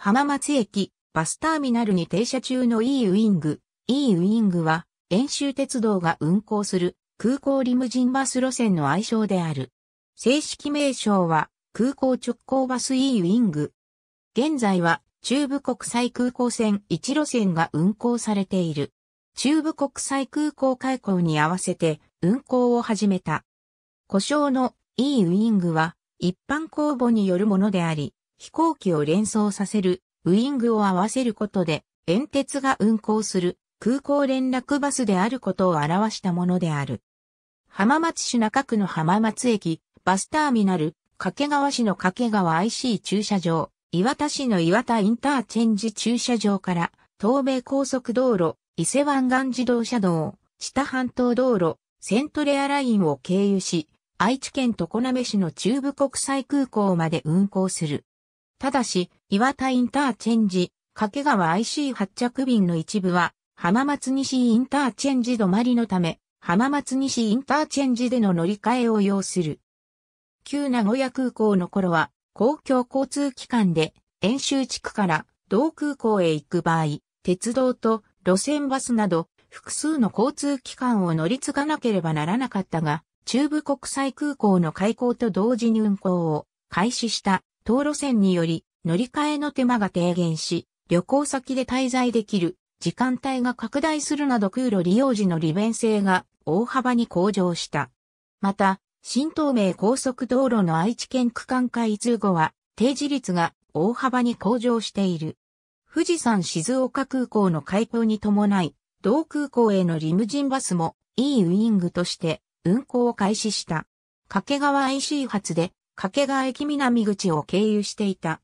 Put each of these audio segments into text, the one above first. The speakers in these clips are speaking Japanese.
浜松駅、バスターミナルに停車中の E ウィング。E ウィングは、遠州鉄道が運行する空港リムジンバス路線の愛称である。正式名称は、空港直行バス E ウィング。現在は、中部国際空港線1路線が運行されている。中部国際空港開港に合わせて運行を始めた。故障の E ウィングは一般公募によるものであり、飛行機を連想させるウィングを合わせることで、遠鉄が運行する空港連絡バスであることを表したものである。浜松市中区の浜松駅、バスターミナル、掛川市の掛川 IC 駐車場、岩田市の岩田インターチェンジ駐車場から、東米高速道路、伊勢湾岸自動車道、知多半島道路、セントレアラインを経由し、愛知県常滑市の中部国際空港まで運行する。ただし、岩田インターチェンジ、掛川 IC 発着便の一部は、浜松西インターチェンジ止まりのため、浜松西インターチェンジでの乗り換えを要する。旧名古屋空港の頃は、公共交通機関で、遠州地区から同空港へ行く場合、鉄道と路線バスなど、複数の交通機関を乗り継がなければならなかったが、中部国際空港の開港と同時に運行を開始した当路線により乗り換えの手間が低減し、旅行先で滞在できる時間帯が拡大するなど空路利用時の利便性が大幅に向上した。また、新東名高速道路の愛知県区間開通後は、定時率が大幅に向上している。富士山静岡空港の開港に伴い、同空港へのリムジンバスも E ウィングとして運行を開始した。掛川 IC 発で掛川駅南口を経由していた。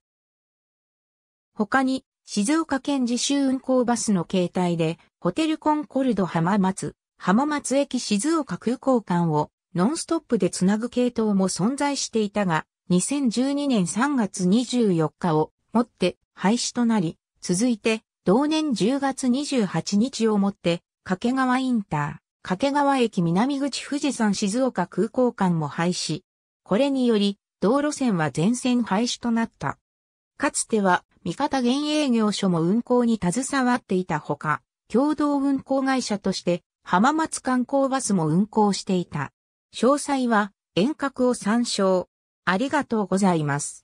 他に、静岡県自主運行バスの形態で、ホテルコンコルド浜松、浜松駅静岡空港間をノンストップでつなぐ系統も存在していたが、2012年3月24日をもって廃止となり、続いて同年10月28日をもって掛川インター、掛川駅南口富士山静岡空港間も廃止。これにより、道路線は全線廃止となった。かつては、三方現営業所も運行に携わっていたほか、共同運行会社として、浜松観光バスも運行していた。詳細は、遠隔を参照。ありがとうございます。